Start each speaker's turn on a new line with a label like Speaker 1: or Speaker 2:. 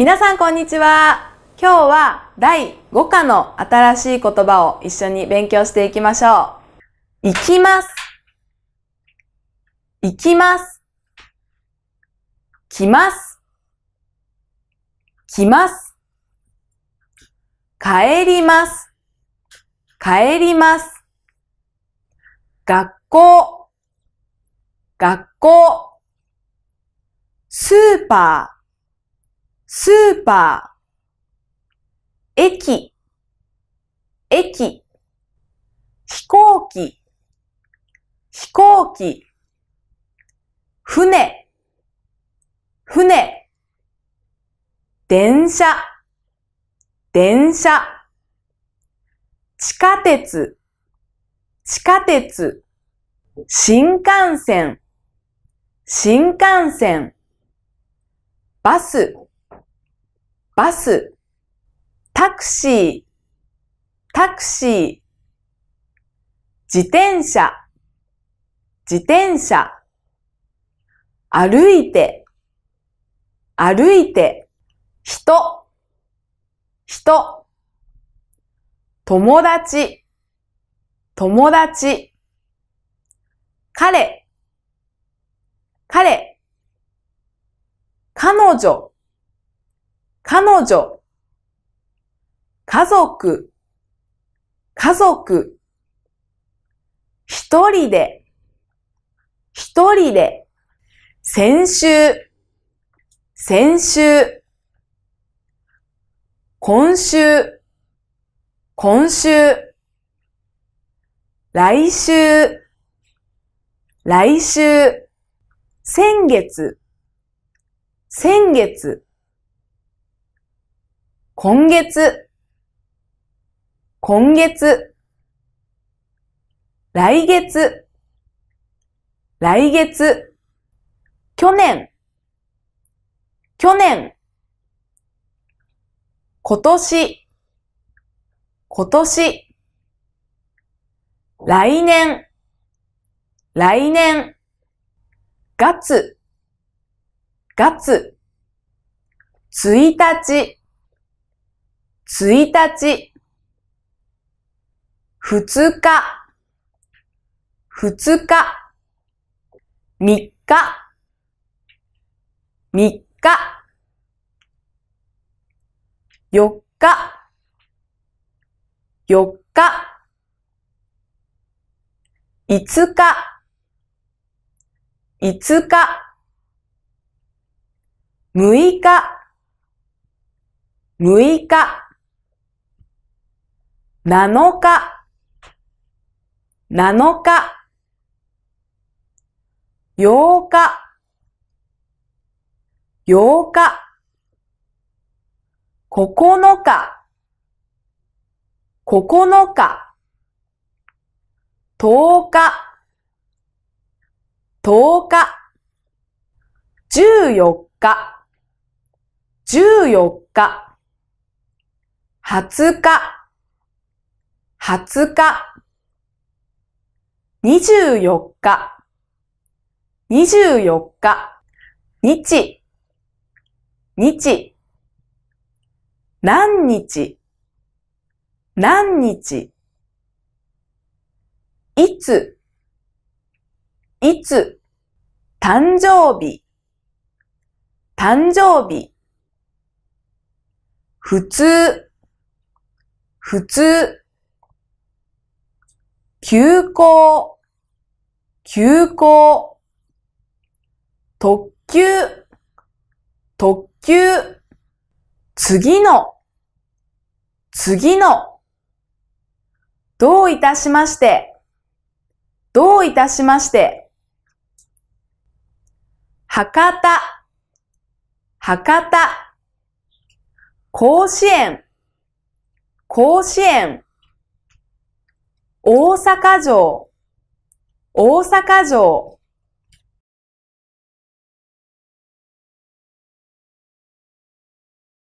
Speaker 1: 皆さんこんにちは。今日は第5課の新しい言葉を一緒に勉強していきましょう。行きます。行きます。来ます。来ます。帰ります。帰ります。学校、学校。スーパー、スーパー、駅、駅、飛行機、飛行機、船、船、電車、電車、地下鉄、地下鉄、新幹線、新幹線、バス、バス、タクシー、タクシー、自転車、自転車、歩いて、歩いて、人、人、友達、友達、彼、彼、彼女、彼女、家族、家族、一人で、一人で、先週、先週、今週、今週、来週、来週、先月、先月、今月、今月、来月、来月、去年、去年、今年、今年、来年、来年、月、月、1日、か。日、っ日、よ日、か。日、っ日、い日、か。日、つ日、む日、か。日、い日、7日、7日、8日、8日、9日、9日、10日、10日、14日、14日、20日、20日、24日、24日、日、日、何日、何日、いつ、いつ、誕生日、誕生日、普通、普通、急行、急行。特急、特急。次の、次の。どういたしまして、どういたしまして。博多、博多。甲子園、甲子園。大阪城、大阪城